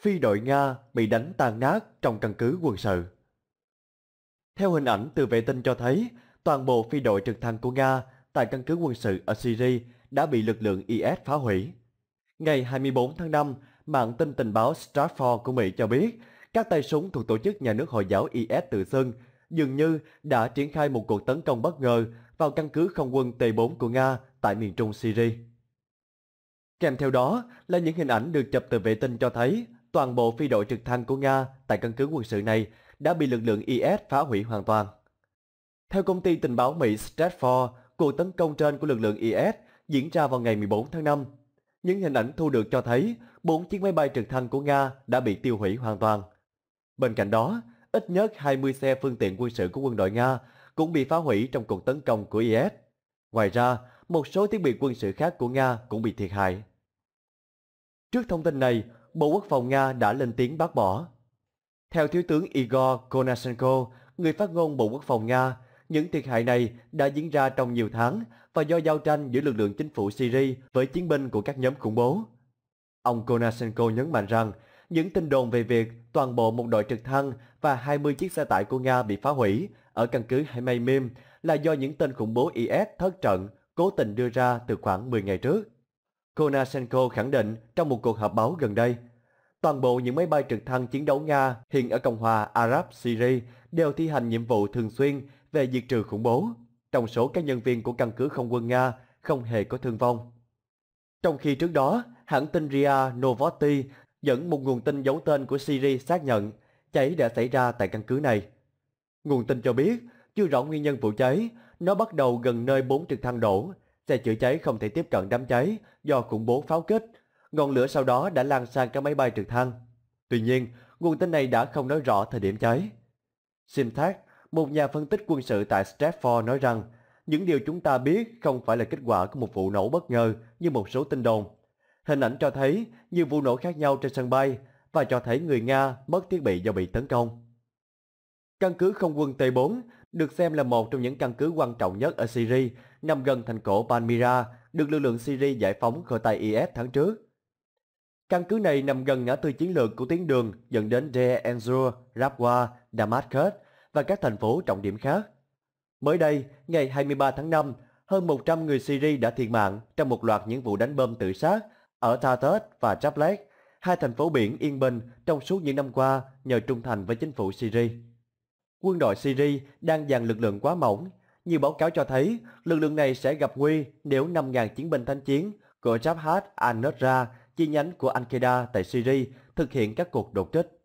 phi đội Nga bị đánh tàn nát trong căn cứ quân sự. Theo hình ảnh từ vệ tinh cho thấy, toàn bộ phi đội trực thăng của Nga tại căn cứ quân sự ở Syria đã bị lực lượng IS phá hủy. Ngày 24 tháng 5, mạng tin tình báo Stratfor của Mỹ cho biết các tay súng thuộc tổ chức nhà nước Hồi giáo IS tự xưng dường như đã triển khai một cuộc tấn công bất ngờ vào căn cứ không quân T4 của Nga tại miền trung Syria. Kèm theo đó là những hình ảnh được chụp từ vệ tinh cho thấy toàn bộ phi đội trực thăng của Nga tại căn cứ quân sự này đã bị lực lượng IS phá hủy hoàn toàn. Theo công ty tình báo Mỹ Stratfor, cuộc tấn công trên của lực lượng IS diễn ra vào ngày 14 tháng 5. Những hình ảnh thu được cho thấy 4 chiếc máy bay trực thăng của Nga đã bị tiêu hủy hoàn toàn. Bên cạnh đó, ít nhất 20 xe phương tiện quân sự của quân đội Nga cũng bị phá hủy trong cuộc tấn công của IS. Ngoài ra, một số thiết bị quân sự khác của Nga cũng bị thiệt hại. Trước thông tin này, Bộ Quốc phòng Nga đã lên tiếng bác bỏ. Theo Thiếu tướng Igor Konashenko, người phát ngôn Bộ Quốc phòng Nga, những thiệt hại này đã diễn ra trong nhiều tháng và do giao tranh giữa lực lượng chính phủ Syria với chiến binh của các nhóm khủng bố. Ông Konashenko nhấn mạnh rằng những tin đồn về việc toàn bộ một đội trực thăng và 20 chiếc xe tải của Nga bị phá hủy ở căn cứ Hemaymim là do những tên khủng bố IS thất trận cố tình đưa ra từ khoảng 10 ngày trước. Konashenko khẳng định trong một cuộc họp báo gần đây toàn bộ những máy bay trực thăng chiến đấu Nga hiện ở Cộng hòa Arab Syria đều thi hành nhiệm vụ thường xuyên về diệt trừ khủng bố. Trong số các nhân viên của căn cứ không quân Nga không hề có thương vong. Trong khi trước đó, hãng tin RIA Novosti dẫn một nguồn tin giấu tên của Syria xác nhận cháy đã xảy ra tại căn cứ này. Nguồn tin cho biết, chưa rõ nguyên nhân vụ cháy, nó bắt đầu gần nơi bốn trực thăng đổ, xe chữa cháy không thể tiếp cận đám cháy do khủng bố pháo kích Ngọn lửa sau đó đã lan sang các máy bay trực thăng. Tuy nhiên, nguồn tin này đã không nói rõ thời điểm cháy. Simthak, một nhà phân tích quân sự tại Stratford nói rằng những điều chúng ta biết không phải là kết quả của một vụ nổ bất ngờ như một số tin đồn. Hình ảnh cho thấy nhiều vụ nổ khác nhau trên sân bay và cho thấy người Nga mất thiết bị do bị tấn công. Căn cứ không quân T4 được xem là một trong những căn cứ quan trọng nhất ở Syria, nằm gần thành cổ Palmyra, được lực lượng Syria giải phóng khỏi tay IS tháng trước. Căn cứ này nằm gần ngã tư chiến lược của tuyến đường dẫn đến Deir ez-Zor, Rabwa, Damascus và các thành phố trọng điểm khác. Mới đây, ngày 23 tháng 5, hơn 100 người Syria đã thiệt mạng trong một loạt những vụ đánh bom tự sát ở Tartus và Jablek, hai thành phố biển yên bình trong suốt những năm qua nhờ trung thành với chính phủ Syria. Quân đội Syria đang dàn lực lượng quá mỏng. Nhiều báo cáo cho thấy lực lượng này sẽ gặp nguy nếu 5.000 chiến binh thánh chiến của Jabhat al-Nusra chi nhánh của Al-Qaeda tại Syria thực hiện các cuộc đột kích